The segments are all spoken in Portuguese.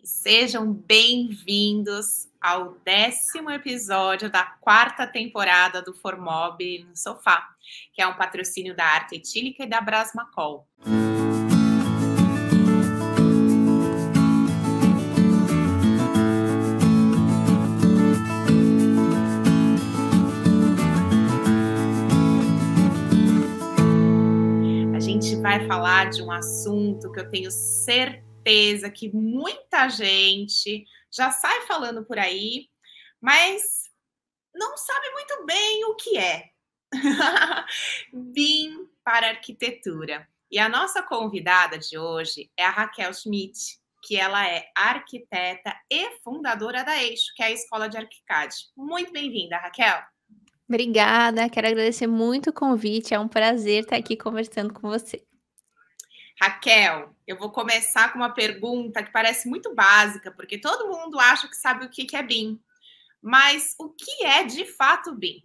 e sejam bem-vindos ao décimo episódio da quarta temporada do Formob no Sofá, que é um patrocínio da Arte Etílica e da Brasmacol. A gente vai falar de um assunto que eu tenho certeza certeza que muita gente já sai falando por aí, mas não sabe muito bem o que é. Vim para arquitetura. E a nossa convidada de hoje é a Raquel Schmidt, que ela é arquiteta e fundadora da Eixo, que é a escola de Arquicad. Muito bem-vinda, Raquel. Obrigada, quero agradecer muito o convite, é um prazer estar aqui conversando com você. Raquel, eu vou começar com uma pergunta que parece muito básica, porque todo mundo acha que sabe o que é BIM. Mas o que é de fato BIM?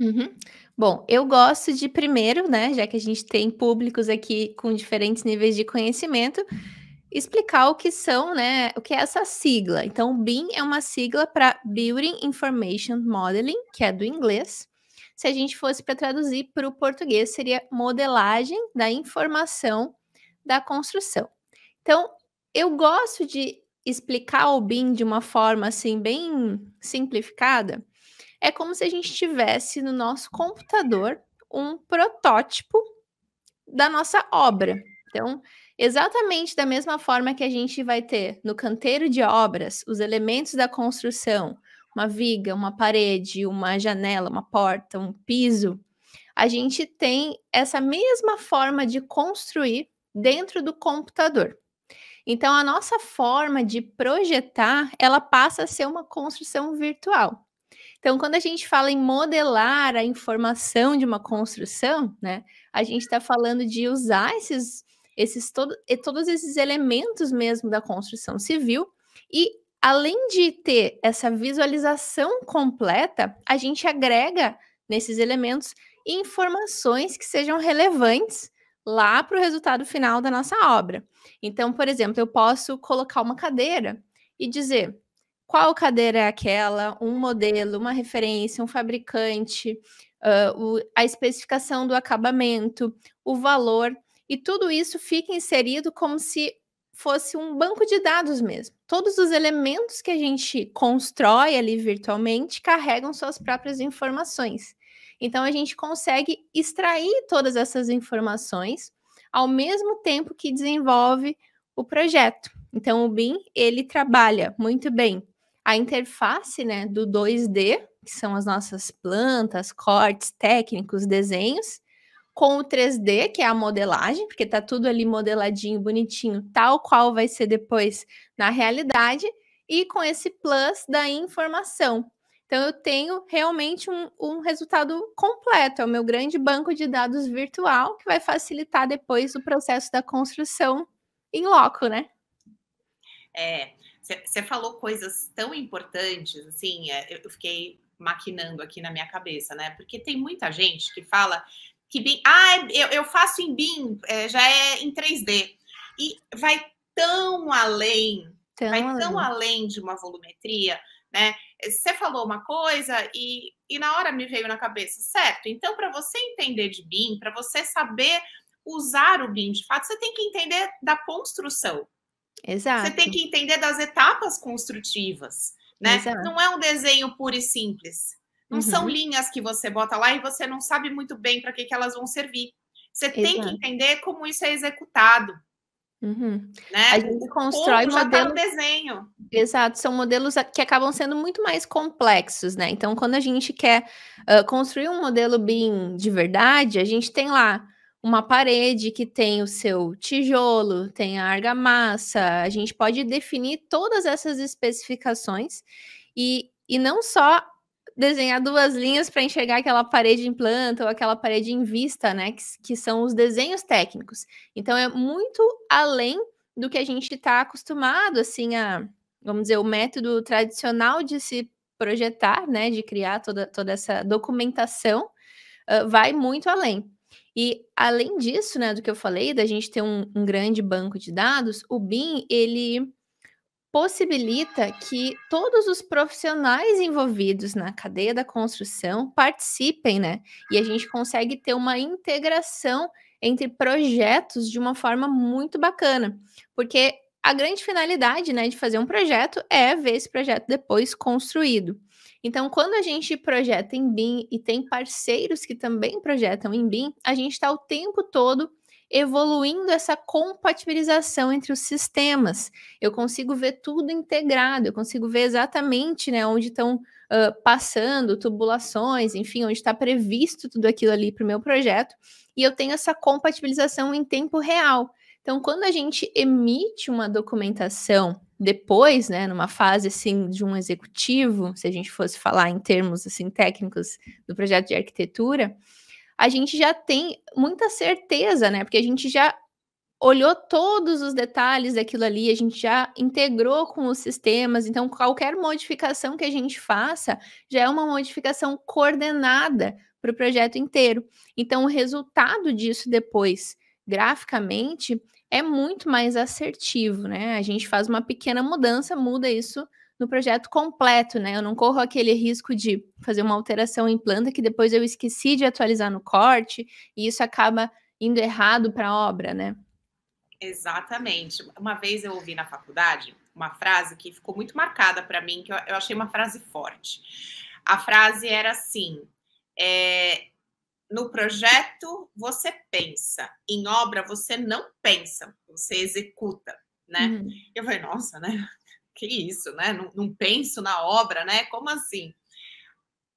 Uhum. Bom, eu gosto de primeiro, né, já que a gente tem públicos aqui com diferentes níveis de conhecimento, explicar o que são, né, o que é essa sigla. Então, BIM é uma sigla para Building Information Modeling, que é do inglês. Se a gente fosse para traduzir para o português, seria modelagem da informação da construção. Então, eu gosto de explicar o BIM de uma forma assim bem simplificada. É como se a gente tivesse no nosso computador um protótipo da nossa obra. Então, exatamente da mesma forma que a gente vai ter no canteiro de obras os elementos da construção, uma viga, uma parede, uma janela, uma porta, um piso, a gente tem essa mesma forma de construir dentro do computador. Então, a nossa forma de projetar, ela passa a ser uma construção virtual. Então, quando a gente fala em modelar a informação de uma construção, né, a gente está falando de usar esses, esses todo, todos esses elementos mesmo da construção civil e além de ter essa visualização completa, a gente agrega nesses elementos informações que sejam relevantes lá para o resultado final da nossa obra. Então, por exemplo, eu posso colocar uma cadeira e dizer qual cadeira é aquela, um modelo, uma referência, um fabricante, uh, o, a especificação do acabamento, o valor, e tudo isso fica inserido como se fosse um banco de dados mesmo. Todos os elementos que a gente constrói ali virtualmente carregam suas próprias informações. Então a gente consegue extrair todas essas informações ao mesmo tempo que desenvolve o projeto. Então o BIM, ele trabalha muito bem a interface, né, do 2D, que são as nossas plantas, cortes, técnicos, desenhos, com o 3D, que é a modelagem, porque está tudo ali modeladinho, bonitinho, tal qual vai ser depois na realidade, e com esse plus da informação, então, eu tenho realmente um, um resultado completo, é o meu grande banco de dados virtual que vai facilitar depois o processo da construção em loco, né? É, você falou coisas tão importantes, assim, é, eu fiquei maquinando aqui na minha cabeça, né? Porque tem muita gente que fala que BIM, ah, eu, eu faço em BIM, é, já é em 3D. E vai tão além, tão vai além. tão além de uma volumetria, né? você falou uma coisa e, e na hora me veio na cabeça, certo? Então, para você entender de BIM, para você saber usar o BIM de fato, você tem que entender da construção. Exato. Você tem que entender das etapas construtivas, né? Não é um desenho puro e simples. Não uhum. são linhas que você bota lá e você não sabe muito bem para que, que elas vão servir. Você Exato. tem que entender como isso é executado. Uhum. Né? A gente constrói tá modelos... já desenho. Exato, são modelos que acabam sendo muito mais complexos, né? Então, quando a gente quer uh, construir um modelo BIM de verdade, a gente tem lá uma parede que tem o seu tijolo, tem a argamassa, a gente pode definir todas essas especificações e, e não só desenhar duas linhas para enxergar aquela parede em planta ou aquela parede em vista, né? Que, que são os desenhos técnicos. Então é muito além do que a gente está acostumado, assim, a, vamos dizer, o método tradicional de se projetar, né? De criar toda, toda essa documentação, uh, vai muito além. E além disso, né, do que eu falei, da gente ter um, um grande banco de dados, o BIM, ele possibilita que todos os profissionais envolvidos na cadeia da construção participem, né? E a gente consegue ter uma integração entre projetos de uma forma muito bacana, porque a grande finalidade, né, de fazer um projeto é ver esse projeto depois construído. Então, quando a gente projeta em BIM e tem parceiros que também projetam em BIM, a gente está o tempo todo evoluindo essa compatibilização entre os sistemas. Eu consigo ver tudo integrado, eu consigo ver exatamente né, onde estão uh, passando tubulações, enfim, onde está previsto tudo aquilo ali para o meu projeto, e eu tenho essa compatibilização em tempo real. Então, quando a gente emite uma documentação depois, né, numa fase assim de um executivo, se a gente fosse falar em termos assim técnicos do projeto de arquitetura, a gente já tem muita certeza, né? Porque a gente já olhou todos os detalhes daquilo ali, a gente já integrou com os sistemas, então qualquer modificação que a gente faça já é uma modificação coordenada para o projeto inteiro. Então o resultado disso depois, graficamente, é muito mais assertivo, né? A gente faz uma pequena mudança, muda isso no projeto completo, né? Eu não corro aquele risco de fazer uma alteração em planta que depois eu esqueci de atualizar no corte e isso acaba indo errado para a obra, né? Exatamente. Uma vez eu ouvi na faculdade uma frase que ficou muito marcada para mim, que eu, achei uma frase forte. A frase era assim: é, no projeto você pensa, em obra você não pensa, você executa, né? Uhum. Eu falei, nossa, né? que isso, né? Não, não, penso na obra, né? Como assim?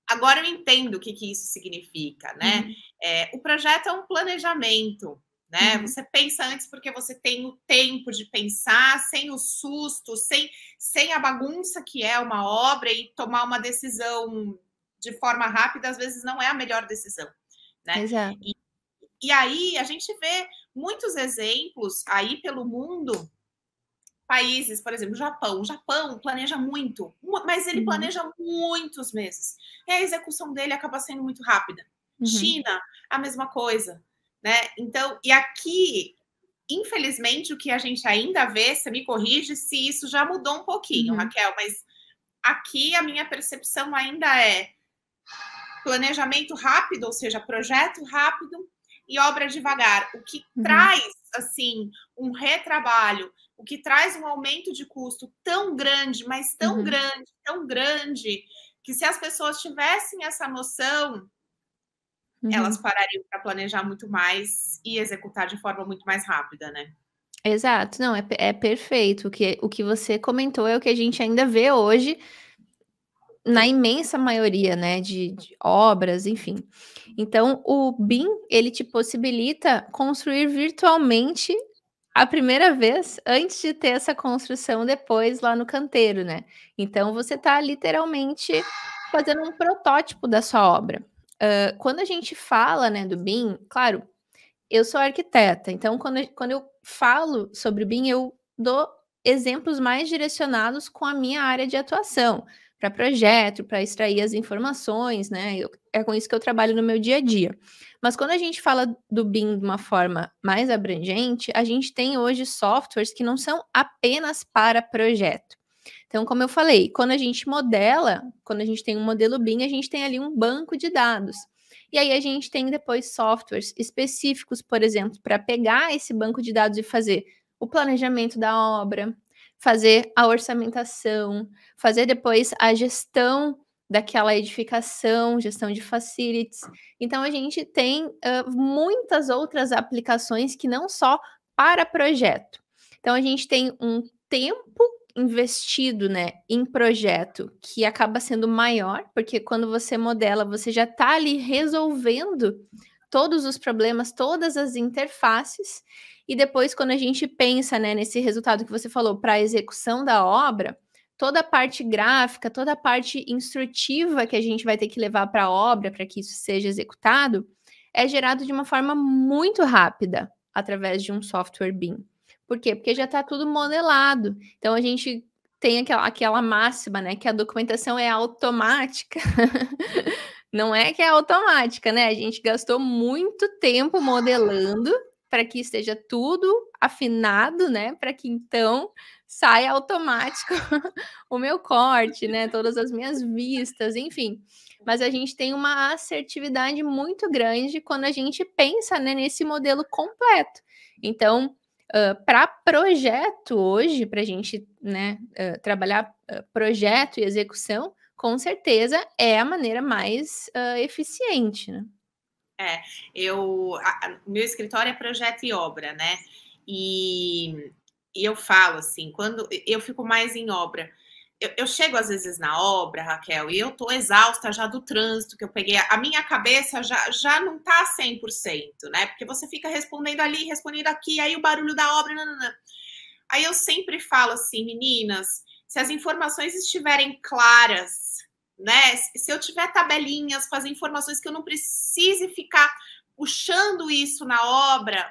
Agora eu entendo o que, que isso significa, né? Uhum. É, o projeto é um planejamento, né? Uhum. Você pensa antes porque você tem o tempo de pensar, sem o susto, sem, sem a bagunça que é uma obra e tomar uma decisão de forma rápida, às vezes não é a melhor decisão, né? Exato. É. E, e aí a gente vê muitos exemplos aí pelo mundo países, por exemplo, Japão. O Japão planeja muito, mas ele uhum. planeja uhum. muitos meses. E a execução dele acaba sendo muito rápida. Uhum. China, a mesma coisa, né? Então, e aqui, infelizmente, o que a gente ainda vê, você me corrige se isso já mudou um pouquinho, uhum. Raquel, mas aqui a minha percepção ainda é planejamento rápido, ou seja, projeto rápido, e obra devagar, o que uhum. traz assim um retrabalho, o que traz um aumento de custo tão grande, mas tão uhum. grande, tão grande, que se as pessoas tivessem essa noção, uhum. elas parariam para planejar muito mais e executar de forma muito mais rápida, né? Exato, não, é, é perfeito. O que, o que você comentou é o que a gente ainda vê hoje na imensa maioria, né, de, de, obras, enfim. Então, o BIM, ele te possibilita construir virtualmente a primeira vez, antes de ter essa construção depois lá no canteiro, né? Então, você está literalmente fazendo um protótipo da sua obra. Uh, quando a gente fala, né, do BIM, claro, eu sou arquiteta, então quando, quando eu falo sobre o BIM, eu dou exemplos mais direcionados com a minha área de atuação para projeto, para extrair as informações, né? Eu, é com isso que eu trabalho no meu dia a dia. Mas quando a gente fala do BIM de uma forma mais abrangente, a gente tem hoje softwares que não são apenas para projeto. Então, como eu falei, quando a gente modela, quando a gente tem um modelo BIM, a gente tem ali um banco de dados. E aí a gente tem depois softwares específicos, por exemplo, para pegar esse banco de dados e fazer o planejamento da obra, fazer a orçamentação, fazer depois a gestão daquela edificação, gestão de facilities. Então a gente tem uh, muitas outras aplicações que não só para projeto. Então a gente tem um tempo investido, né, em projeto que acaba sendo maior, porque quando você modela, você já está ali resolvendo todos os problemas, todas as interfaces, e depois, quando a gente pensa né, nesse resultado que você falou para a execução da obra, toda a parte gráfica, toda a parte instrutiva que a gente vai ter que levar para a obra para que isso seja executado, é gerado de uma forma muito rápida através de um software BIM. Por quê? Porque já está tudo modelado. Então a gente tem aquela, aquela máxima, né? Que a documentação é automática. Não é que é automática, né? A gente gastou muito tempo modelando para que esteja tudo afinado, né? Para que então saia automático o meu corte, né? Todas as minhas vistas, enfim. Mas a gente tem uma assertividade muito grande quando a gente pensa né, nesse modelo completo. Então, uh, para projeto hoje, para a gente né, uh, trabalhar uh, projeto e execução, com certeza é a maneira mais uh, eficiente, né? É, eu, a, meu escritório é projeto e obra, né? E, e, eu falo assim, quando eu fico mais em obra, eu, eu, chego às vezes na obra, Raquel, e eu tô exausta já do trânsito que eu peguei, a minha cabeça já, já não tá 100%, né? Porque você fica respondendo ali, respondendo aqui, aí o barulho da obra, não, não, não. Aí eu sempre falo assim, meninas, se as informações estiverem claras, né? Se eu tiver tabelinhas com as informações que eu não precise ficar puxando isso na obra,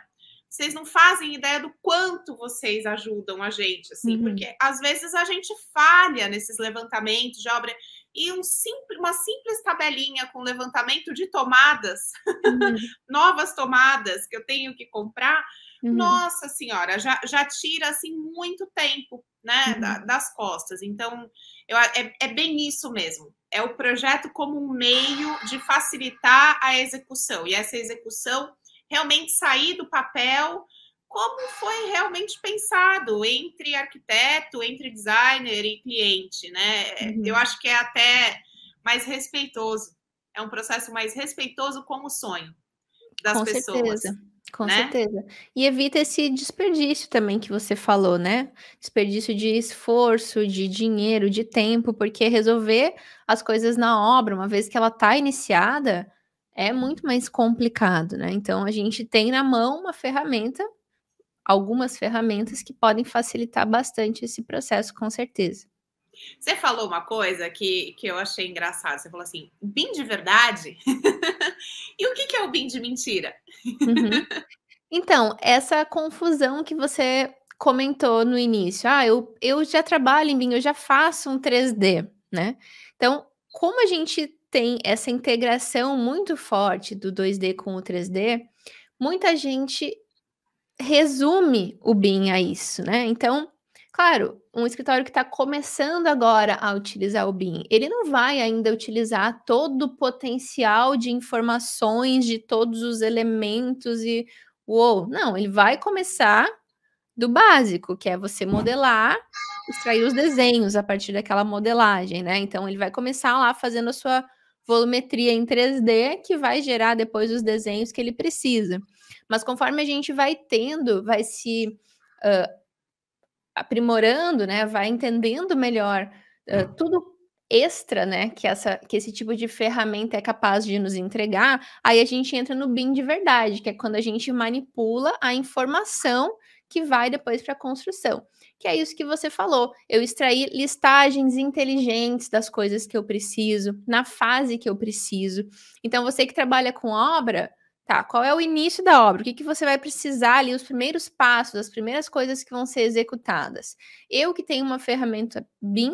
vocês não fazem ideia do quanto vocês ajudam a gente, assim, uhum. porque às vezes a gente falha nesses levantamentos de obra e um simples, uma simples tabelinha com levantamento de tomadas, uhum. novas tomadas que eu tenho que comprar, uhum. nossa senhora, já, já tira assim muito tempo né, uhum. da, das costas. Então, eu, é, é bem isso mesmo. É o projeto como um meio de facilitar a execução. E essa execução realmente sair do papel como foi realmente pensado entre arquiteto, entre designer e cliente, né? Uhum. Eu acho que é até mais respeitoso. É um processo mais respeitoso com o sonho das com pessoas. Certeza. Com né? certeza. E evita esse desperdício também que você falou, né? Desperdício de esforço, de dinheiro, de tempo, porque resolver as coisas na obra, uma vez que ela está iniciada, é muito mais complicado, né? Então a gente tem na mão uma ferramenta, algumas ferramentas que podem facilitar bastante esse processo, com certeza. Você falou uma coisa que, que eu achei engraçada. Você falou assim, BIM de verdade? e o que, que é o BIM de mentira? Uhum. Então, essa confusão que você comentou no início. Ah, eu, eu já trabalho em BIM, eu já faço um 3D, né? Então, como a gente tem essa integração muito forte do 2D com o 3D, muita gente resume o BIM a isso, né? Então, Claro, um escritório que está começando agora a utilizar o BIM, ele não vai ainda utilizar todo o potencial de informações, de todos os elementos e uou, não, ele vai começar do básico, que é você modelar, extrair os desenhos a partir daquela modelagem, né? Então ele vai começar lá fazendo a sua volumetria em 3D, que vai gerar depois os desenhos que ele precisa. Mas conforme a gente vai tendo, vai se uh, aprimorando, né, vai entendendo melhor uh, tudo extra, né, que, essa, que esse tipo de ferramenta é capaz de nos entregar, aí a gente entra no BIM de verdade, que é quando a gente manipula a informação que vai depois para a construção. Que é isso que você falou. Eu extrair listagens inteligentes das coisas que eu preciso, na fase que eu preciso. Então, você que trabalha com obra, Tá, qual é o início da obra? O que, que você vai precisar ali, os primeiros passos, as primeiras coisas que vão ser executadas? Eu que tenho uma ferramenta BIM,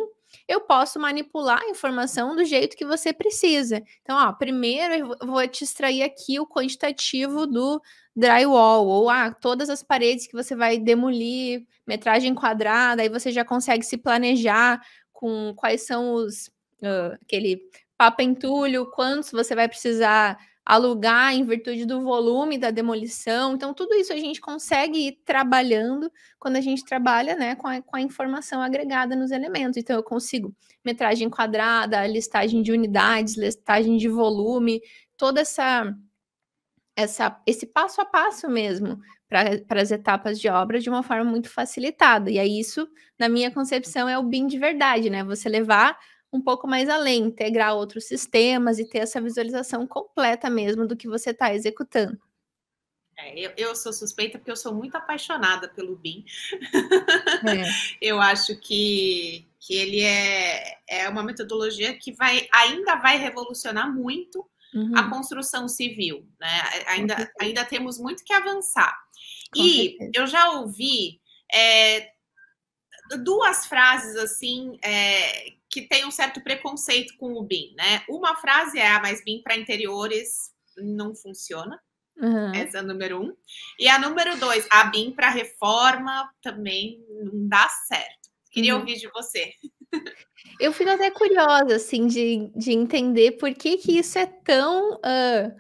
eu posso manipular a informação do jeito que você precisa. Então, ó, primeiro eu vou te extrair aqui o quantitativo do drywall, ou ah, todas as paredes que você vai demolir, metragem quadrada, aí você já consegue se planejar com quais são os. Uh, aquele papentulho, quantos você vai precisar alugar em virtude do volume da demolição. Então, tudo isso a gente consegue ir trabalhando quando a gente trabalha né, com, a, com a informação agregada nos elementos. Então, eu consigo metragem quadrada, listagem de unidades, listagem de volume, toda essa. Essa, esse passo a passo mesmo para as etapas de obra de uma forma muito facilitada. E é isso, na minha concepção, é o BIM de verdade, né? Você levar um pouco mais além, integrar outros sistemas e ter essa visualização completa mesmo do que você está executando. É, eu, eu, sou suspeita porque eu sou muito apaixonada pelo BIM. É. eu acho que, que ele é, é uma metodologia que vai, ainda vai revolucionar muito uhum. a construção civil. Né? Ainda, ainda temos muito que avançar. Com e certeza. eu já ouvi é, duas frases assim é, que tem um certo preconceito com o BIM, né? Uma frase é, ah, mas BIM para interiores não funciona. Uhum. Essa é a número um. E a número dois, a ah, BIM para reforma também não dá certo. Queria uhum. ouvir de você. Eu fico até curiosa, assim, de, de entender por que, que isso é tão uh,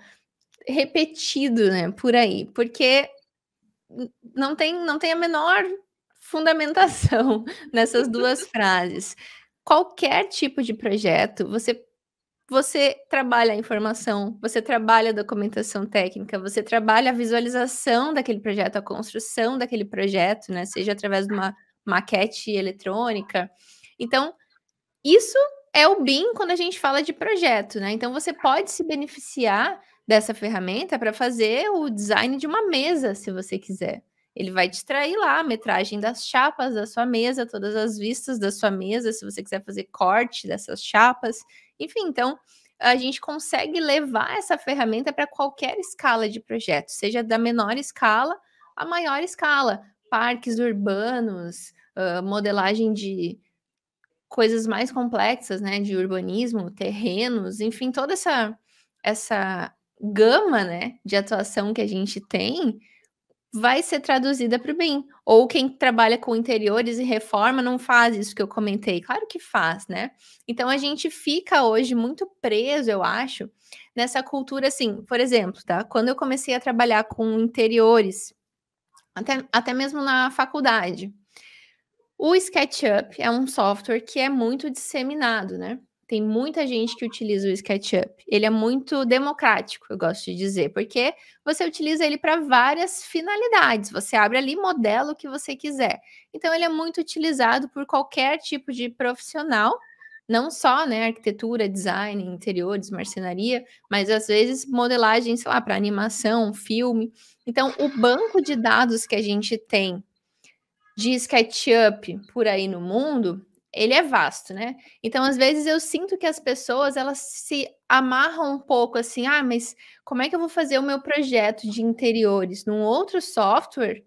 repetido, né, por aí. Porque não tem, não tem a menor fundamentação nessas duas frases qualquer tipo de projeto, você você trabalha a informação, você trabalha a documentação técnica, você trabalha a visualização daquele projeto, a construção daquele projeto, né? Seja através de uma maquete eletrônica. Então, isso é o BIM quando a gente fala de projeto, né? Então, você pode se beneficiar dessa ferramenta para fazer o design de uma mesa, se você quiser. Ele vai distrair lá a metragem das chapas da sua mesa, todas as vistas da sua mesa, se você quiser fazer corte dessas chapas. Enfim, então a gente consegue levar essa ferramenta para qualquer escala de projeto, seja da menor escala à maior escala. Parques urbanos, uh, modelagem de coisas mais complexas, né, de urbanismo, terrenos, enfim, toda essa, essa gama, né, de atuação que a gente tem, vai ser traduzida para o bem. Ou quem trabalha com interiores e reforma não faz isso que eu comentei. Claro que faz, né? Então a gente fica hoje muito preso, eu acho, nessa cultura assim. Por exemplo, tá? Quando eu comecei a trabalhar com interiores, até, até mesmo na faculdade, o SketchUp é um software que é muito disseminado, né? Tem muita gente que utiliza o SketchUp. Ele é muito democrático, eu gosto de dizer, porque você utiliza ele para várias finalidades. Você abre ali modelo que você quiser. Então ele é muito utilizado por qualquer tipo de profissional, não só, né, arquitetura, design, interiores, marcenaria, mas às vezes modelagem, sei lá, para animação, filme. Então, o banco de dados que a gente tem de SketchUp por aí no mundo ele é vasto, né? Então, às vezes eu sinto que as pessoas elas se amarram um pouco assim, ah, mas como é que eu vou fazer o meu projeto de interiores num outro software,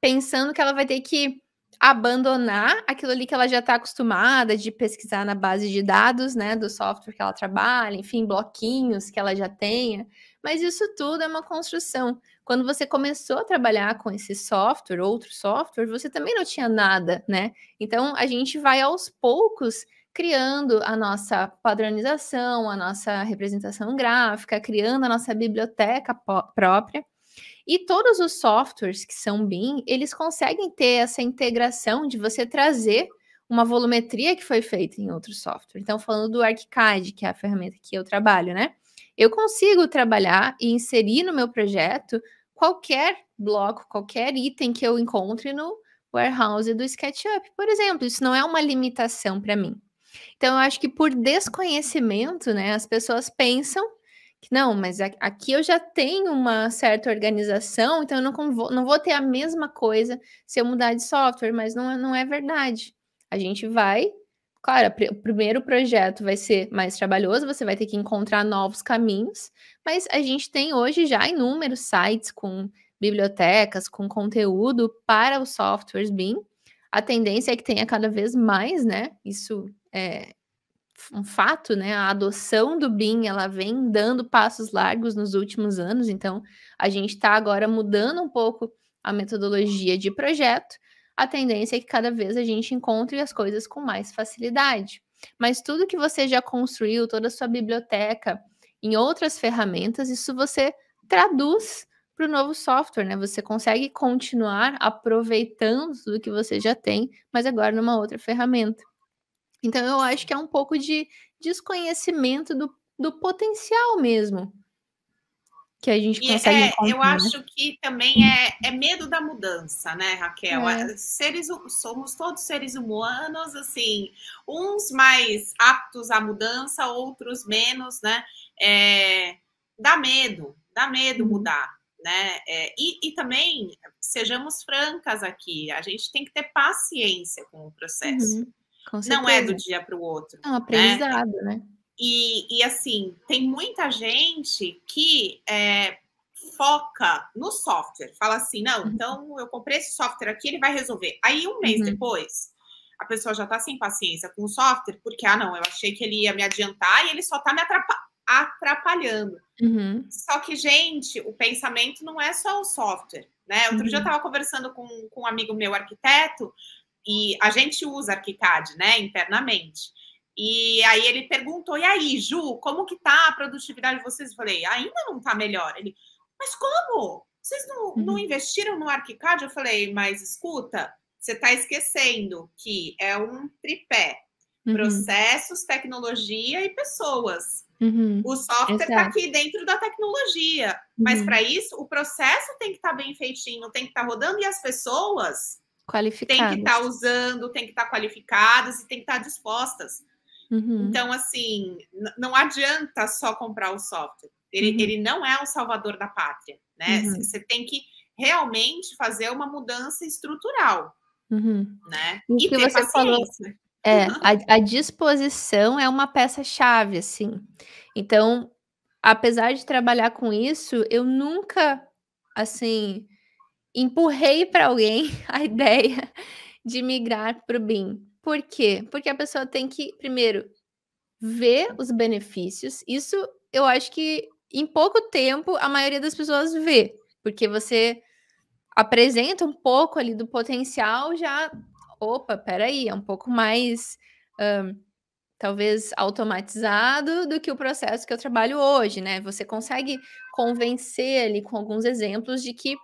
pensando que ela vai ter que abandonar aquilo ali que ela já está acostumada de pesquisar na base de dados, né, do software que ela trabalha, enfim, bloquinhos que ela já tenha. Mas isso tudo é uma construção. Quando você começou a trabalhar com esse software, outro software, você também não tinha nada, né? Então a gente vai aos poucos criando a nossa padronização, a nossa representação gráfica, criando a nossa biblioteca própria. E todos os softwares que são BIM, eles conseguem ter essa integração de você trazer uma volumetria que foi feita em outro software. Então, falando do ArchiCAD, que é a ferramenta que eu trabalho, né? Eu consigo trabalhar e inserir no meu projeto qualquer bloco, qualquer item que eu encontre no warehouse do SketchUp, por exemplo. Isso não é uma limitação para mim. Então, eu acho que por desconhecimento, né, as pessoas pensam que não, mas aqui eu já tenho uma certa organização, então eu não vou, não vou ter a mesma coisa se eu mudar de software, mas não, é, não é verdade. A gente vai, claro, o primeiro projeto vai ser mais trabalhoso, você vai ter que encontrar novos caminhos, mas a gente tem hoje já inúmeros sites com bibliotecas, com conteúdo para os softwares BIM. A tendência é que tenha cada vez mais, né? Isso é um fato, né? A adoção do BIM, ela vem dando passos largos nos últimos anos, então a gente está agora mudando um pouco a metodologia de projeto. A tendência é que cada vez a gente encontre as coisas com mais facilidade. Mas tudo que você já construiu, toda a sua biblioteca, em outras ferramentas, isso você traduz para o novo software, né? Você consegue continuar aproveitando do que você já tem, mas agora numa outra ferramenta. Então, eu acho que é um pouco de desconhecimento do, do potencial mesmo que a gente consegue. É, eu né? acho que também é, é medo da mudança, né, Raquel? É. é seres, somos todos seres humanos, assim, uns mais aptos à mudança, outros menos, né? é, dá medo, dá medo uhum. mudar, né? É, e, e também, sejamos francas aqui, a gente tem que ter paciência com o processo. Uhum, com não é do dia para o outro. É um né? aprendizado, né? né? E, e, assim, tem muita gente que é, foca no software, fala assim: não, uhum. então eu comprei esse software aqui, ele vai resolver. Aí, um mês uhum. depois, a pessoa já está sem paciência com o software, porque, ah, não, eu achei que ele ia me adiantar e ele só está me atrapalhando atrapalhando. Uhum. Só que, gente, o pensamento não é só o software, né? Outro uhum. dia eu estava uhum. conversando com, com um amigo meu, arquiteto, e a gente usa ArchiCAD, né, internamente. E aí ele perguntou, e aí, Ju, como que tá a produtividade de vocês? Eu falei, ainda não tá melhor. Ele, mas como? Vocês não, uhum. não investiram no ArchiCAD? Eu falei, mas escuta, você tá esquecendo que é um tripé uhum. processos, tecnologia e pessoas. Uhum. O software está aqui dentro da tecnologia, uhum. mas para isso o processo tem que estar tá bem feitinho, tem que estar tá rodando e as pessoas tá qualificadas. têm que estar tá usando, têm que estar qualificadas e têm que estar tá dispostas. Uhum. Então, assim, não adianta só comprar o software. Ele, uhum. ele não é o salvador da pátria, né? Você uhum. tem que realmente fazer uma mudança estrutural. Uhum. Né? E, e que você paciência. falou, é, uhum. a, a disposição é uma peça-chave, assim. Então, apesar de trabalhar com isso, eu nunca, assim, empurrei para alguém a ideia de migrar para o BIM. Por quê? Porque a pessoa tem que, primeiro, ver os benefícios. Isso eu acho que em pouco tempo a maioria das pessoas vê, porque você apresenta um pouco ali do potencial, já opa, peraí, é um pouco mais um, talvez automatizado do que o processo que eu trabalho hoje, né? Você consegue convencer ali com alguns exemplos de que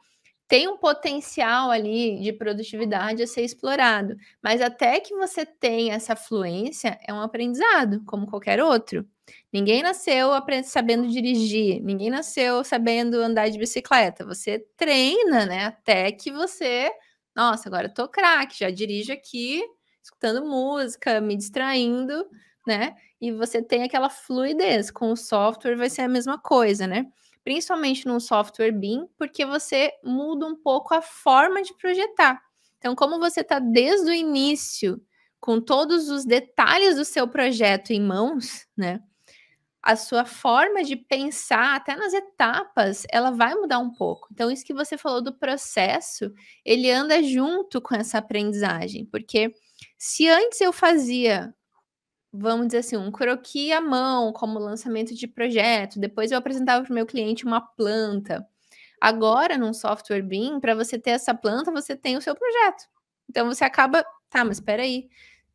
tem um potencial ali de produtividade a ser explorado, mas até que você tenha essa fluência, é um aprendizado, como qualquer outro. Ninguém nasceu sabendo dirigir, ninguém nasceu sabendo andar de bicicleta. Você treina, né? Até que você nossa, agora eu tô craque, já dirijo aqui, escutando música, me distraindo, né? E você tem aquela fluidez. Com o software vai ser a mesma coisa, né? Principalmente num software BIM, porque você muda um pouco a forma de projetar. Então, como você está desde o início com todos os detalhes do seu projeto em mãos, né? a sua forma de pensar, até nas etapas, ela vai mudar um pouco. Então, isso que você falou do processo, ele anda junto com essa aprendizagem, porque se antes eu fazia, vamos dizer assim, um croqui à mão, como lançamento de projeto, depois eu apresentava para o meu cliente uma planta. Agora, num software BIM, para você ter essa planta, você tem o seu projeto. Então, você acaba, tá, mas espera aí,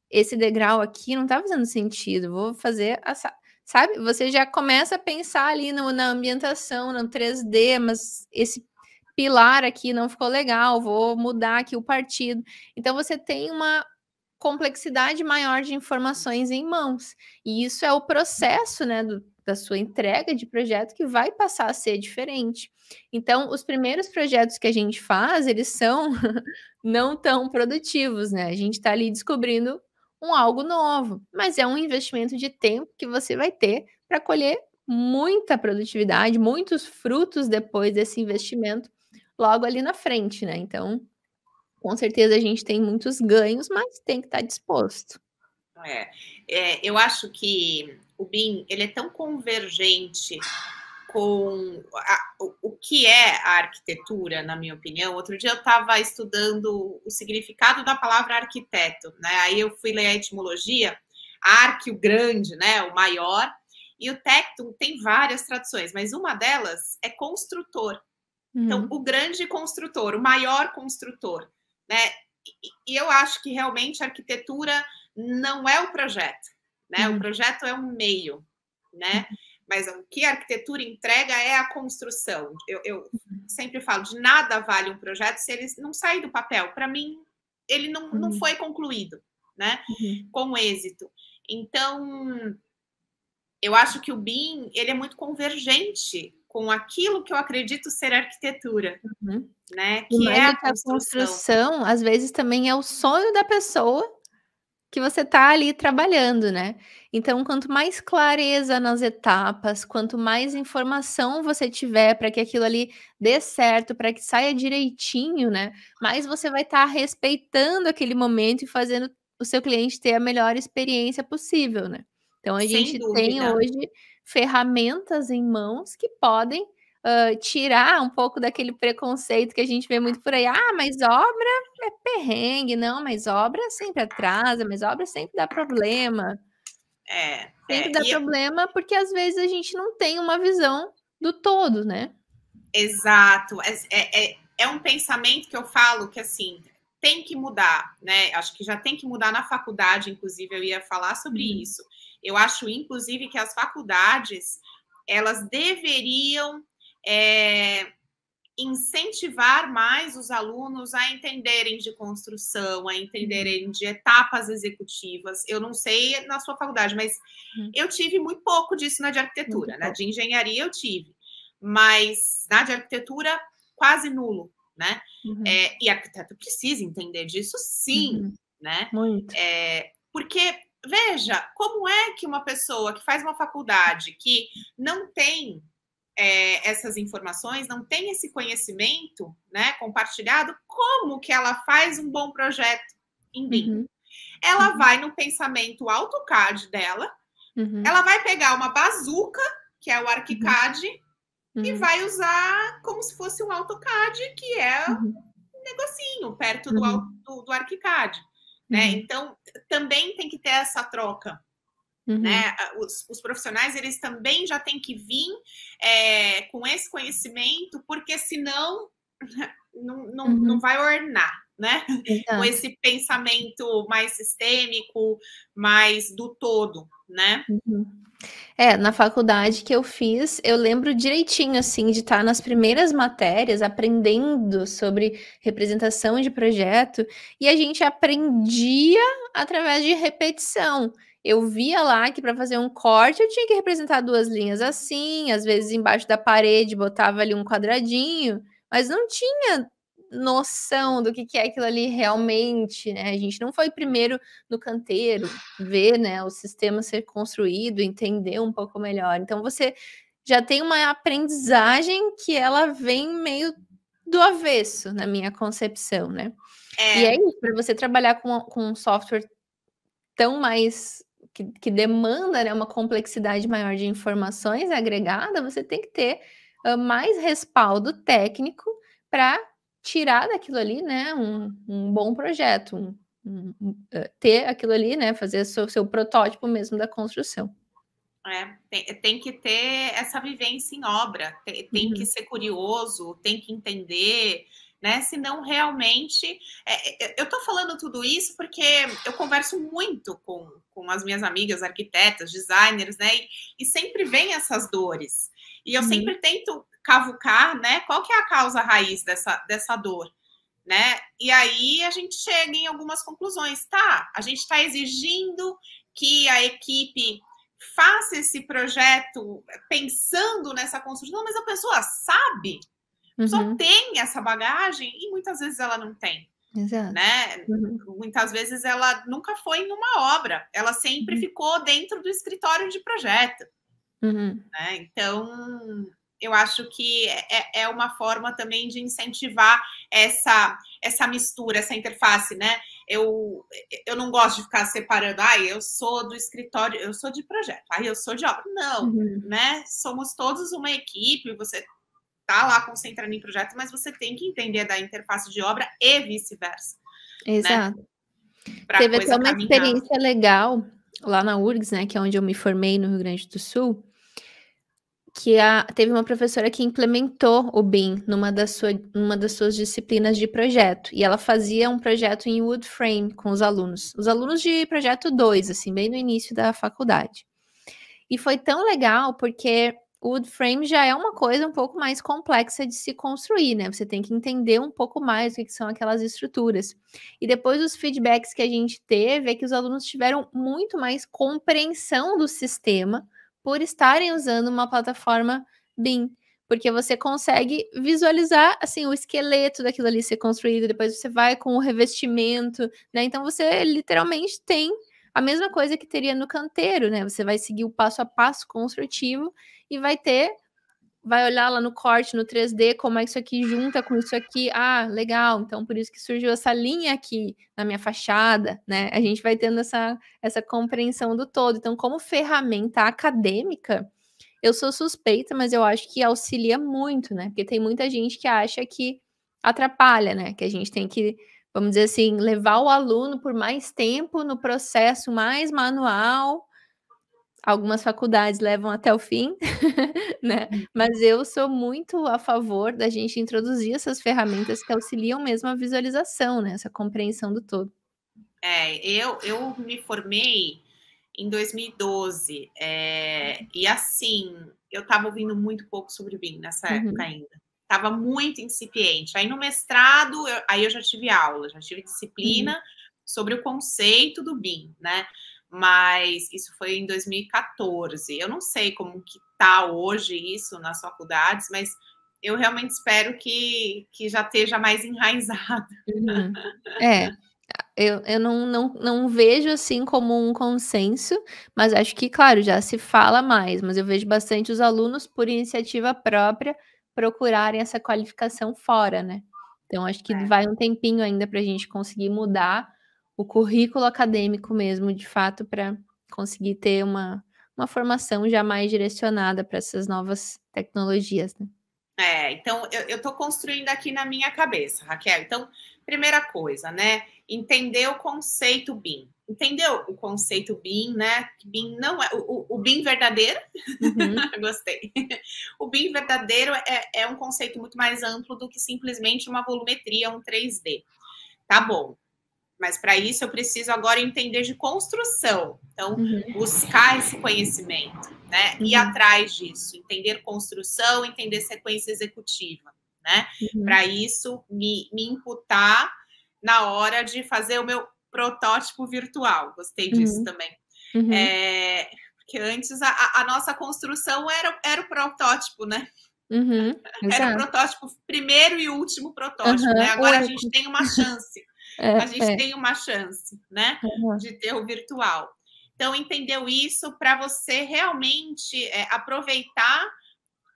esse degrau aqui não tá fazendo sentido, vou fazer essa sabe? Você já começa a pensar ali no, na ambientação, no 3D, mas esse pilar aqui não ficou legal, vou mudar aqui o partido. Então você tem uma complexidade maior de informações em mãos. E isso é o processo, né, do, da sua entrega de projeto que vai passar a ser diferente. Então, os primeiros projetos que a gente faz, eles são não tão produtivos, né? A gente está ali descobrindo um algo novo, mas é um investimento de tempo que você vai ter para colher muita produtividade, muitos frutos depois desse investimento logo ali na frente, né? Então, com certeza a gente tem muitos ganhos, mas tem que estar tá disposto. É, é eu acho que o BIM ele é tão convergente com a, o que é a arquitetura, na minha opinião. Outro dia eu estava estudando o significado da palavra arquiteto, né? Aí eu fui ler a etimologia, arque, o grande, né? O maior. E o tectum tem várias traduções, mas uma delas é construtor. Uhum. Então, o grande construtor, o maior construtor, né? E, e eu acho que realmente a arquitetura não é o projeto, né? Uhum. O projeto é um meio, né? Uhum mas o que a arquitetura entrega é a construção. Eu, eu uhum. sempre falo, de nada vale um projeto se ele não sair do papel. Para mim, ele não, não uhum. foi concluído, né? Uhum. Com êxito. Então, eu acho que o BIM, ele é muito convergente com aquilo que eu acredito ser arquitetura, uhum. né? Que é a construção. a construção, às vezes, também é o sonho da pessoa que você está ali trabalhando, né? Então, quanto mais clareza nas etapas, quanto mais informação você tiver para que aquilo ali dê certo, para que saia direitinho, né? Mais você vai estar tá respeitando aquele momento e fazendo o seu cliente ter a melhor experiência possível, né? Então, a Sem gente dúvida. tem hoje ferramentas em mãos que podem ah, tirar um pouco daquele preconceito que a gente vê muito por aí. Ah, mas obra é perrengue, não, mas obra sempre atrasa, mas obra sempre dá problema. É. é sempre é, dá problema, eu... porque às vezes a gente não tem uma visão do todo, né? Exato. É, é, é, é um pensamento que eu falo que assim tem que mudar, né? Acho que já tem que mudar na faculdade, inclusive, eu ia falar sobre uhum. isso. Eu acho, inclusive, que as faculdades elas deveriam é, incentivar mais os alunos a entenderem de construção, a entenderem uhum. de etapas executivas. Eu não sei na sua faculdade, mas uhum. eu tive muito pouco disso na de arquitetura. na né? de engenharia eu tive, mas na de arquitetura quase nulo, né? Uhum. É, e arquiteto precisa entender disso, sim, uhum. né? Muito. É, porque veja como é que uma pessoa que faz uma faculdade que não tem é, essas informações, não tem esse conhecimento né, compartilhado, como que ela faz um bom projeto em BIM? Uhum. Ela uhum. vai no pensamento AutoCAD dela, uhum. ela vai pegar uma bazuca, que é o ArchiCAD, uhum. e vai usar como se fosse um AutoCAD, que é uhum. um negocinho perto do, uhum. do, do ArchiCAD. Né? Então, também tem que ter essa troca. Né? Uhum. Né? Os, os, profissionais eles também já têm que vir é, com esse conhecimento, porque senão não, não, uhum. não vai ornar, né? Com esse pensamento mais sistêmico, mais do todo, né? Uhum. É, na faculdade que eu fiz, eu lembro direitinho, assim, de estar nas primeiras matérias aprendendo sobre representação de projeto, e a gente aprendia através de repetição eu via lá que para fazer um corte eu tinha que representar duas linhas assim, às vezes embaixo da parede botava ali um quadradinho, mas não tinha noção do que, que é aquilo ali realmente, né? A gente não foi primeiro no canteiro ver, né, o sistema ser construído, entender um pouco melhor. Então você já tem uma aprendizagem que ela vem meio do avesso, na minha concepção, né? É. E aí, para você trabalhar com, com um software tão mais que, que demanda né, uma complexidade maior de informações agregada, você tem que ter uh, mais respaldo técnico para tirar daquilo ali né, um, um bom projeto, um, um, uh, ter aquilo ali, né, fazer o seu, seu protótipo mesmo da construção. É, tem, tem, que ter essa vivência em obra, tem, tem uhum. que ser curioso, tem que entender, né? não realmente. É, é eu estou falando tudo isso porque eu converso muito com, com as minhas amigas, arquitetas, designers, né? E, e sempre vem essas dores. E eu sempre uhum. tento cavucar, né? Qual que é a causa raiz dessa, dessa dor, né? E aí a gente chega em algumas conclusões, tá? A gente está exigindo que a equipe faça esse projeto é, pensando nessa construção, mas a pessoa sabe Uhum. Só tem essa bagagem e muitas vezes ela não tem. Exato. Né? Uhum. Muitas vezes ela nunca foi em uma obra, ela sempre uhum. ficou dentro do escritório de projeto. Uhum. Né? Então, eu acho que é, é, é uma forma também de incentivar essa, essa mistura, essa interface, né? Eu, eu não gosto de ficar separando, ai, ah, eu sou do escritório, eu sou de projeto, ai, ah, eu sou de obra. Não, uhum. né? Somos todos uma equipe, você está lá concentrando em projeto, mas você tem que entender da interface de obra e vice-versa. Né? Exato. Né? Teve até uma caminhar. experiência legal lá na URGS, né, que é onde eu me formei no Rio Grande do Sul, que a, teve uma professora que implementou o BIM numa, sua, numa das suas disciplinas de projeto, e ela fazia um projeto em wood frame com os alunos, os alunos de projeto 2, assim, bem no início da faculdade. E foi tão legal porque o Woodframe já é uma coisa um pouco mais complexa de se construir, né? Você tem que entender um pouco mais o que, que são aquelas estruturas. E depois os feedbacks que a gente teve é que os alunos tiveram muito mais compreensão do sistema por estarem usando uma plataforma BIM, porque você consegue visualizar assim o esqueleto daquilo ali ser construído, depois você vai com o revestimento, né? Então você literalmente tem a mesma coisa que teria no canteiro, né? Você vai seguir o passo a passo construtivo e vai ter vai olhar lá no corte, no 3D, como é que isso aqui junta com isso aqui. Ah, legal, então por isso que surgiu essa linha aqui na minha fachada, né? A gente vai tendo essa, essa compreensão do todo. Então, como ferramenta acadêmica, eu sou suspeita, mas eu acho que auxilia muito, né? Porque tem muita gente que acha que atrapalha, né? Que a gente tem que, vamos dizer assim, levar o aluno por mais tempo no processo mais manual algumas faculdades levam até o fim, né? Uhum. Mas eu sou muito a favor da gente introduzir essas ferramentas que auxiliam mesmo a visualização, né? Essa compreensão do todo. É, eu, eu me formei em 2012, é, e assim, eu estava ouvindo muito pouco sobre BIM nessa uhum. época ainda. Estava muito incipiente. Aí no mestrado, eu, aí eu já tive aula, já tive disciplina uhum. sobre o conceito do BIM, né? mas isso foi em 2014. Eu não sei como que tá hoje isso nas faculdades, mas eu realmente espero que, que já esteja mais enraizado. Uhum. É. Eu, eu não, não, não vejo assim como um consenso, mas acho que, claro, já se fala mais, mas eu vejo bastante os alunos, por iniciativa própria, procurarem essa qualificação fora, né? Então, acho que é. vai um tempinho ainda para a gente conseguir mudar o currículo acadêmico mesmo, de fato, para conseguir ter uma, uma formação já mais direcionada para essas novas tecnologias. Né? É, então eu estou construindo aqui na minha cabeça, Raquel. Então, primeira coisa, né? Entender o conceito BIM. Entendeu o conceito BIM, né? BIM não é o, o BIM verdadeiro. Uhum. Gostei. O BIM verdadeiro é, é um conceito muito mais amplo do que simplesmente uma volumetria, um 3D. Tá bom. Mas para isso eu preciso agora entender de construção. Então, uhum. buscar esse conhecimento, né? Uhum. Ir atrás disso, entender construção, entender sequência executiva, né? Uhum. Para isso me, me imputar na hora de fazer o meu protótipo virtual. Gostei disso uhum. também. Uhum. É, porque antes a, a, nossa construção era, era o protótipo, né? Uhum. era o protótipo, primeiro e último protótipo, né? Agora a é gente tem uma chance. É, a gente é. tem uma chance, né, uhum. de ter o virtual. Então, entendeu isso para você realmente é, aproveitar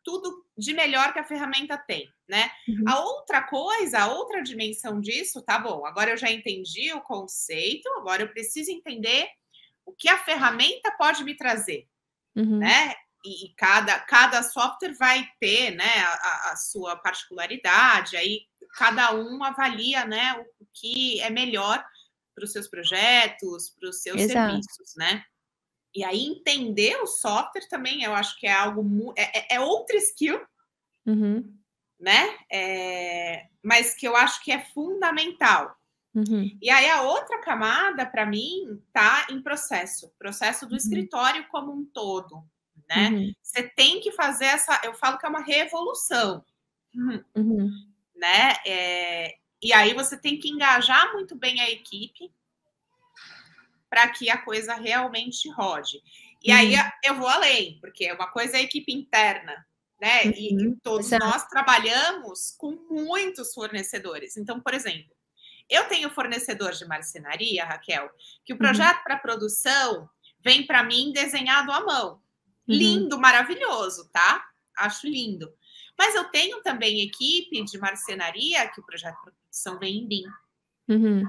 tudo de melhor que a ferramenta tem, né? Uhum. A outra coisa, a outra dimensão disso, tá bom, agora eu já entendi o conceito, agora eu preciso entender o que a ferramenta pode me trazer, uhum. né? E, e, cada, cada software vai ter, né, a, a sua particularidade, aí cada um avalia né, o que é melhor para os seus projetos, para os seus Exato. serviços, né? E aí entender o software também, eu acho que é algo é, é, é outra skill, uhum. né? É, mas que eu acho que é fundamental. Uhum. E aí a outra camada para mim tá em processo, processo do uhum. escritório como um todo, né? Uhum. Você tem que fazer essa, eu falo que é uma revolução. Uhum né? É, e aí você tem que engajar muito bem a equipe para que a coisa realmente rode. E uhum. aí eu vou além, porque uma coisa é a equipe interna, né? Uhum. E, todos Exato. nós trabalhamos com muitos fornecedores. Então, por exemplo, eu tenho fornecedor de marcenaria, Raquel, que o uhum. projeto uhum. para produção vem para mim desenhado à mão. Uhum. Lindo, maravilhoso, tá? Acho lindo. Mas eu tenho também equipe de marcenaria, que o projeto de produção vem em BIM. Uhum.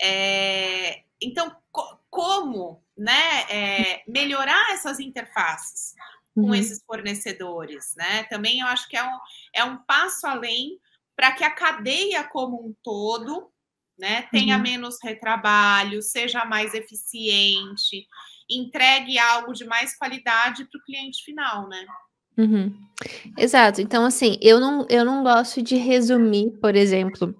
É, então, co como né, é, melhorar essas interfaces uhum. com esses fornecedores? Né? Também eu acho que é um, é um passo além para que a cadeia como um todo né, tenha uhum. menos retrabalho, seja mais eficiente, entregue algo de mais qualidade para o cliente final, né? Uhum. Exato. Então, assim, eu não, eu não gosto de resumir, por exemplo,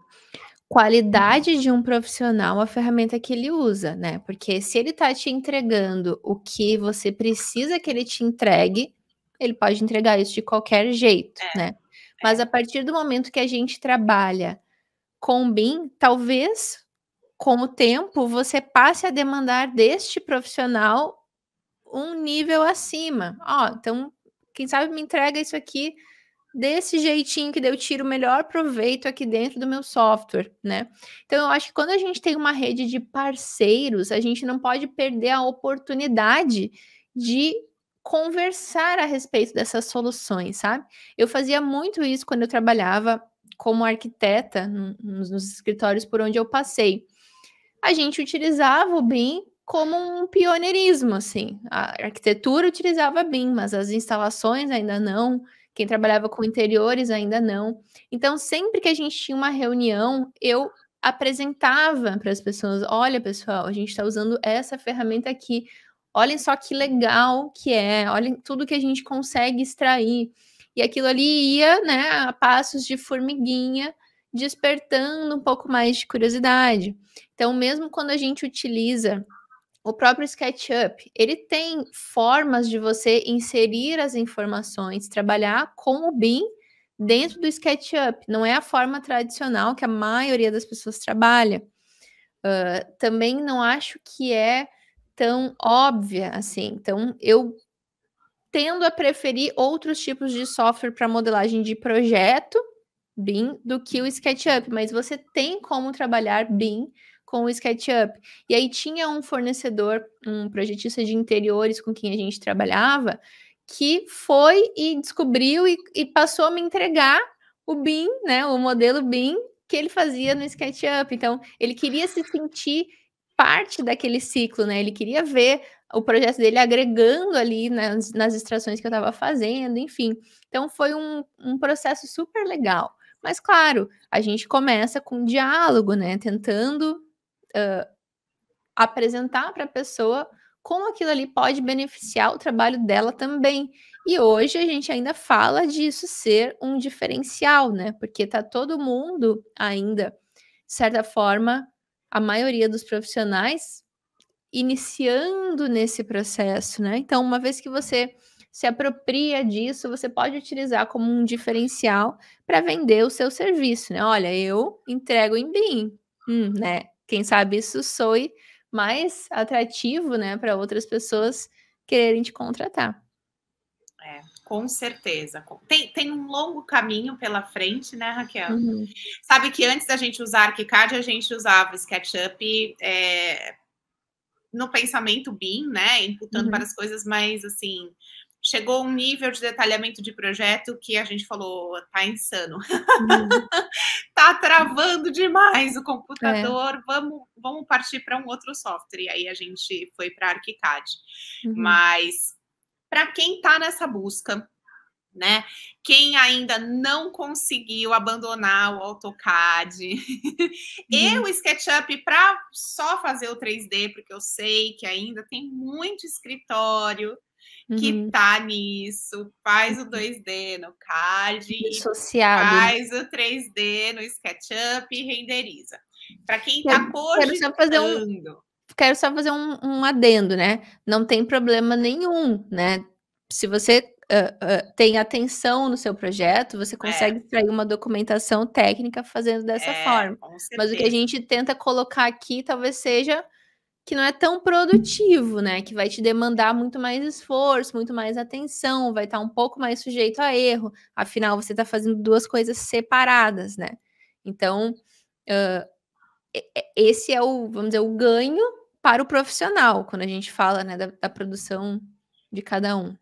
qualidade de um profissional a ferramenta que ele usa, né? Porque se ele tá te entregando o que você precisa que ele te entregue, ele pode entregar isso de qualquer jeito, é. né? É. Mas a partir do momento que a gente trabalha com BIM, talvez com o tempo você passe a demandar deste profissional um nível acima. Ó, oh, então quem sabe me entrega isso aqui desse jeitinho que deu tiro o melhor proveito aqui dentro do meu software, né? Então eu acho que quando a gente tem uma rede de parceiros, a gente não pode perder a oportunidade de conversar a respeito dessas soluções, sabe? Eu fazia muito isso quando eu trabalhava como arquiteta nos, nos escritórios por onde eu passei. A gente utilizava o BIM como um pioneirismo, assim. A arquitetura utilizava BIM, mas as instalações ainda não, quem trabalhava com interiores ainda não. Então, sempre que a gente tinha uma reunião, eu apresentava para as pessoas: olha, pessoal, a gente está usando essa ferramenta aqui. Olhem só que legal que é, olhem tudo que a gente consegue extrair. E aquilo ali ia, né, a passos de formiguinha, despertando um pouco mais de curiosidade. Então, mesmo quando a gente utiliza o próprio SketchUp, ele tem formas de você inserir as informações, trabalhar com o BIM dentro do SketchUp. Não é a forma tradicional que a maioria das pessoas trabalha. Uh, também não acho que é tão óbvia assim. Então, eu tendo a preferir outros tipos de software para modelagem de projeto, BIM, do que o SketchUp. Mas você tem como trabalhar BIM com o SketchUp. E aí tinha um fornecedor, um projetista de interiores com quem a gente trabalhava, que foi e descobriu e, e passou a me entregar o BIM, né, o modelo BIM que ele fazia no SketchUp. Então, ele queria se sentir parte daquele ciclo, né? Ele queria ver o projeto dele agregando ali nas, nas extrações que eu estava fazendo, enfim. Então, foi um, um processo super legal. Mas, claro, a gente começa com diálogo, né? Tentando uh, apresentar para a pessoa como aquilo ali pode beneficiar o trabalho dela também. E hoje a gente ainda fala disso ser um diferencial, né? Porque tá todo mundo ainda, de certa forma, a maioria dos profissionais iniciando nesse processo, né? Então, uma vez que você se apropria disso, você pode utilizar como um diferencial para vender o seu serviço, né? Olha, eu entrego em BIM, hum, né? Quem sabe isso soe mais atrativo, né, para outras pessoas quererem te contratar. É, com certeza. Tem, tem um longo caminho pela frente, né, Raquel? Uhum. Sabe que antes da gente usar ArchiCAD, a gente usava SketchUp é, no pensamento BIM, né, imputando uhum. as coisas, mais assim, chegou um nível de detalhamento de projeto que a gente falou, tá insano. Uhum. tá travando demais o computador, é. vamos, vamos partir para um outro software. E aí a gente foi para ArchiCAD. Uhum. Mas para quem está nessa busca, né? Quem ainda não conseguiu abandonar o AutoCAD uhum. e o SketchUp para só fazer o 3D, porque eu sei que ainda tem muito escritório que uhum. tá nisso, faz o 2D uhum. no CAD, né? faz o 3D no SketchUp e renderiza. Para quem tá corrigindo, Quero só fazer um, quero só fazer um, um adendo, né? Não tem problema nenhum, né? Se você Uh, uh, tem atenção no seu projeto, você é. consegue é. extrair uma documentação técnica fazendo dessa é, forma. Mas o que a gente tenta colocar aqui talvez seja que não é tão produtivo, né? Que vai te demandar muito mais esforço, muito mais atenção, vai estar tá um pouco mais sujeito a erro. Afinal, você está fazendo duas coisas separadas, né? Então, uh, esse é o, vamos dizer, o ganho para o profissional, quando a gente fala né, da, da produção de cada um.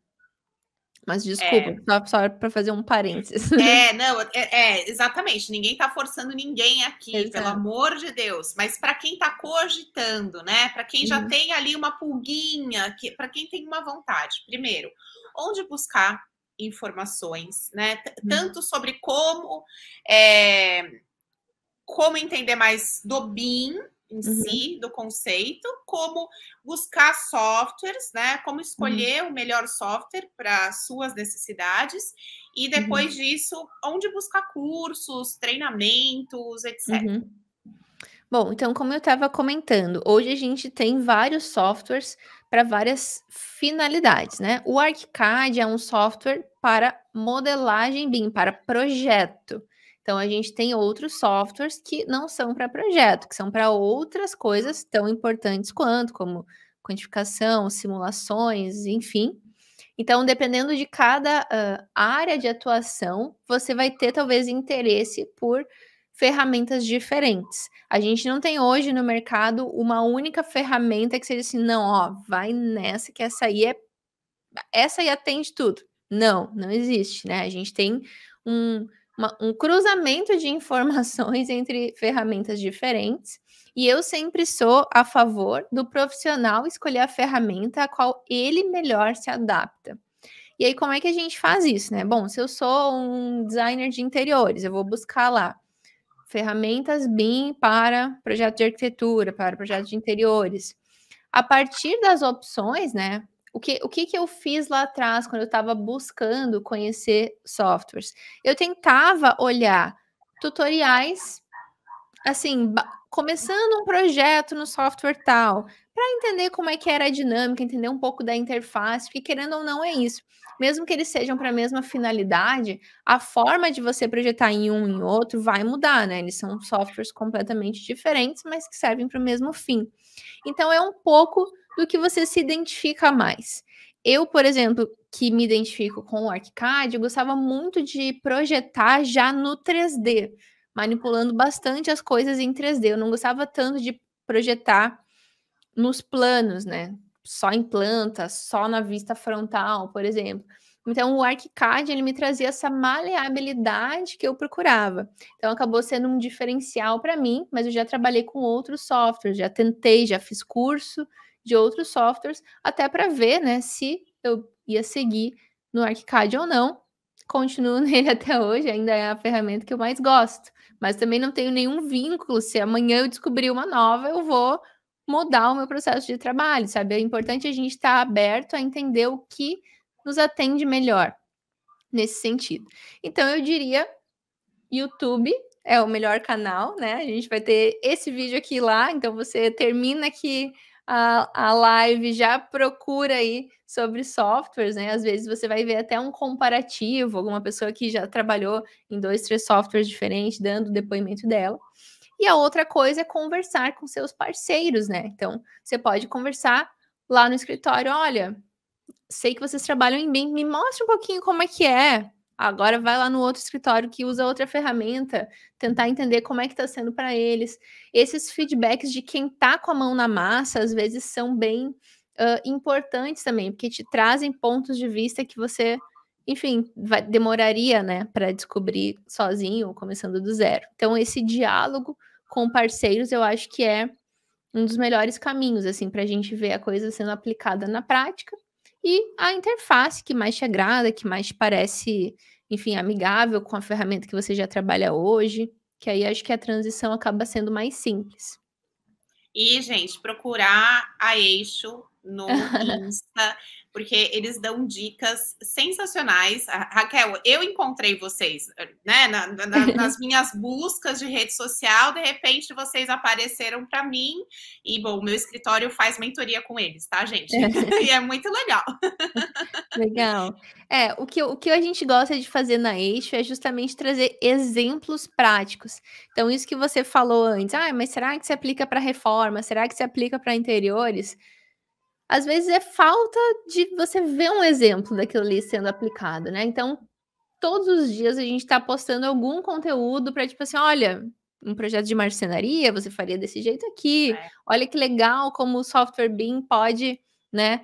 Mas desculpa, é. só, para fazer um parênteses. É, não, é, é, exatamente. Ninguém tá forçando ninguém aqui, Exato. pelo amor de Deus. Mas para quem tá cogitando, né? Para quem já uhum. tem ali uma pulguinha, que, para quem tem uma vontade, primeiro, onde buscar informações, né? tanto uhum. sobre como é, como entender mais do BIM, em uhum. si, do conceito, como buscar softwares, né? Como uhum. escolher uhum. o melhor software para suas necessidades e uhum. depois uhum. disso, onde buscar cursos, treinamentos, etc. Uhum. Bom, então, como eu estava comentando, hoje a gente tem vários softwares para várias finalidades, né? O ArchiCAD é um software para modelagem BIM, para projeto. Então, a gente tem outros softwares que não são para projeto, que são para outras coisas tão importantes quanto, como quantificação, simulações, enfim. Então, dependendo de cada uh, área de atuação, você vai ter talvez interesse por ferramentas diferentes. A gente não tem hoje no mercado uma única ferramenta que seja assim, não, ó, vai nessa que essa aí é essa aí atende tudo. Não, não existe, né? A gente tem um uma, um cruzamento de informações entre ferramentas diferentes. E eu sempre sou a favor do profissional escolher a ferramenta a qual ele melhor se adapta. E aí, como é que a gente faz isso, né? Bom, se eu sou um designer de interiores, eu vou buscar lá ferramentas BIM para projeto de arquitetura, para projeto de interiores. A partir das opções, né? o que, o que, que eu fiz lá atrás, quando eu estava buscando conhecer softwares? Eu tentava olhar tutoriais, assim, começando um projeto no software tal, para entender como é que era a dinâmica, entender um pouco da interface, porque querendo ou não é isso. Mesmo que eles sejam para a mesma finalidade, a forma de você projetar em um e em outro vai mudar, né? Eles são softwares completamente diferentes, mas que servem para o mesmo fim. Então é um pouco do que você se identifica mais. Eu, por exemplo, que me identifico com o ArchiCAD, gostava muito de projetar já no 3D, manipulando bastante as coisas em 3D. Eu não gostava tanto de projetar nos planos, né? Só em plantas, só na vista frontal, por exemplo. Então, o ArchiCAD ele me trazia essa maleabilidade que eu procurava. Então, acabou sendo um diferencial para mim, mas eu já trabalhei com outros softwares, já tentei, já fiz curso, de outros softwares, até para ver né, se eu ia seguir no ArchiCAD ou não. Continuo nele até hoje, ainda é a ferramenta que eu mais gosto. Mas também não tenho nenhum vínculo. Se amanhã eu descobrir uma nova, eu vou mudar o meu processo de trabalho, sabe? É importante a gente estar tá aberto a entender o que nos atende melhor nesse sentido. Então, eu diria: YouTube é o melhor canal, né? A gente vai ter esse vídeo aqui lá, então você termina aqui a, a live, já procura aí sobre softwares, né? Às vezes você vai ver até um comparativo, alguma pessoa que já trabalhou em dois, três softwares diferentes, dando o depoimento dela. E a outra coisa é conversar com seus parceiros, né? Então, você pode conversar lá no escritório, olha, sei que vocês trabalham em BIM, me mostre um pouquinho como é que é, Agora vai lá no outro escritório que usa outra ferramenta, tentar entender como é que está sendo para eles. Esses feedbacks de quem está com a mão na massa, às vezes, são bem uh, importantes também, porque te trazem pontos de vista que você, enfim, vai, demoraria, né, para descobrir sozinho começando do zero. Então, esse diálogo com parceiros, eu acho que é um dos melhores caminhos, assim, para a gente ver a coisa sendo aplicada na prática e a interface que mais te agrada, que mais te parece, enfim, amigável com a ferramenta que você já trabalha hoje, que aí acho que a transição acaba sendo mais simples. E, gente, procurar a Eixo no Insta, porque eles dão dicas sensacionais. Raquel, eu encontrei vocês, né, na, na, nas minhas buscas de rede social, de repente vocês apareceram para mim. E, bom, meu escritório faz mentoria com eles, tá, gente? É. e é muito legal. Legal. É, o que, o que a gente gosta de fazer na Eixo é justamente trazer exemplos práticos. Então, isso que você falou antes, ah, mas será que se aplica para reforma? Será que se aplica para interiores? às vezes é falta de você ver um exemplo daquilo ali sendo aplicado, né? Então, todos os dias a gente está postando algum conteúdo para tipo assim, olha, um projeto de marcenaria, você faria desse jeito aqui. É. Olha que legal como o software BIM pode, né,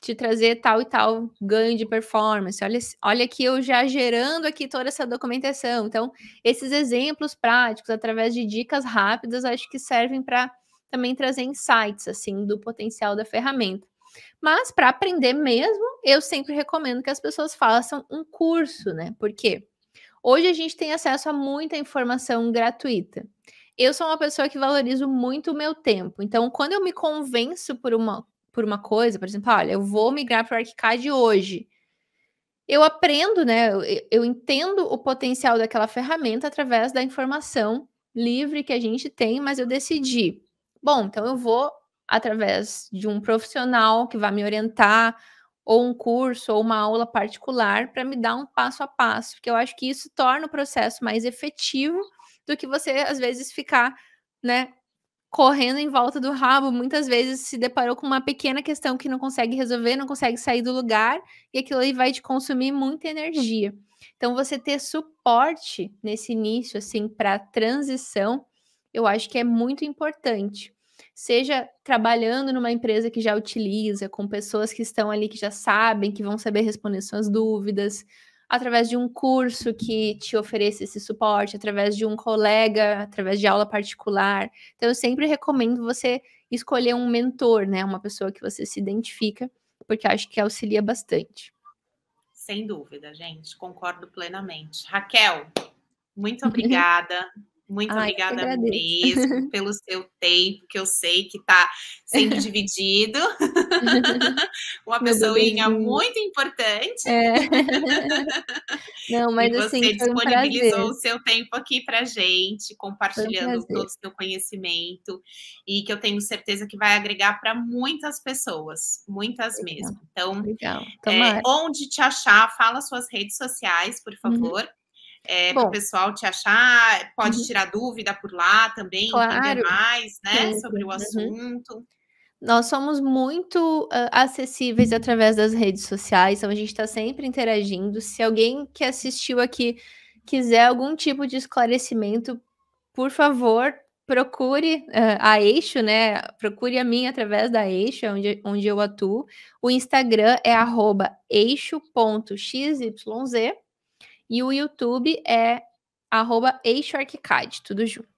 te trazer tal e tal ganho de performance. Olha, olha aqui eu já gerando aqui toda essa documentação. Então, esses exemplos práticos através de dicas rápidas, acho que servem para também trazer insights assim do potencial da ferramenta. Mas para aprender mesmo, eu sempre recomendo que as pessoas façam um curso, né? Porque hoje a gente tem acesso a muita informação gratuita. Eu sou uma pessoa que valorizo muito o meu tempo. Então, quando eu me convenço por uma, por uma coisa, por exemplo, olha, eu vou migrar para o Arquicad hoje. Eu aprendo, né? Eu, eu entendo o potencial daquela ferramenta através da informação livre que a gente tem, mas eu decidi Bom, então eu vou através de um profissional que vai me orientar, ou um curso, ou uma aula particular, para me dar um passo a passo, porque eu acho que isso torna o processo mais efetivo do que você, às vezes, ficar, né, correndo em volta do rabo, muitas vezes se deparou com uma pequena questão que não consegue resolver, não consegue sair do lugar, e aquilo aí vai te consumir muita energia. Então, você ter suporte nesse início, assim, para transição, eu acho que é muito importante. Seja trabalhando numa empresa que já utiliza, com pessoas que estão ali que já sabem, que vão saber responder suas dúvidas, através de um curso que te ofereça esse suporte, através de um colega, através de aula particular. Então, eu sempre recomendo você escolher um mentor, né? Uma pessoa que você se identifica, porque acho que auxilia bastante. Sem dúvida, gente, concordo plenamente. Raquel, muito obrigada. Muito Ai, obrigada mesmo pelo seu tempo, que eu sei que está sendo dividido. Uma pessoa muito importante. É. Não, mas e assim, você disponibilizou o seu tempo aqui para gente, compartilhando um todo o seu conhecimento e que eu tenho certeza que vai agregar para muitas pessoas, muitas Legal. mesmo. Então, é, onde te achar? Fala suas redes sociais, por uhum. favor. Uhum é, para o pessoal te achar, pode uhum. tirar dúvida por lá também, claro. entender mais né, sobre o uhum. assunto. Uhum. Nós somos muito uh, acessíveis através das redes sociais, então a gente está sempre interagindo. Se alguém que assistiu aqui quiser algum tipo de esclarecimento, por favor, procure uh, a Eixo, né? Procure a mim através da Eixo, é onde, onde eu atuo. O Instagram é eixo.xyz e o YouTube é arroba tudo junto.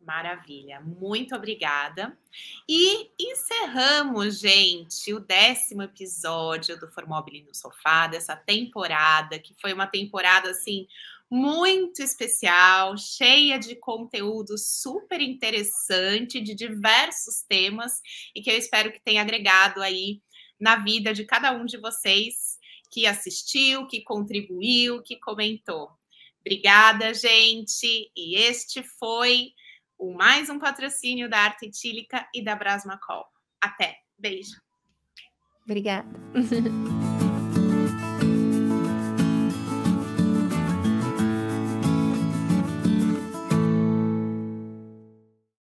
Maravilha, muito obrigada. E encerramos, gente, o décimo episódio do Formobile no Sofá, dessa temporada, que foi uma temporada assim muito especial, cheia de conteúdo super interessante, de diversos temas, e que eu espero que tenha agregado aí na vida de cada um de vocês que assistiu, que contribuiu, que comentou. Obrigada, gente. E este foi o mais um patrocínio da Arte Etílica e da Brasmacol. Até. Beijo. Obrigada.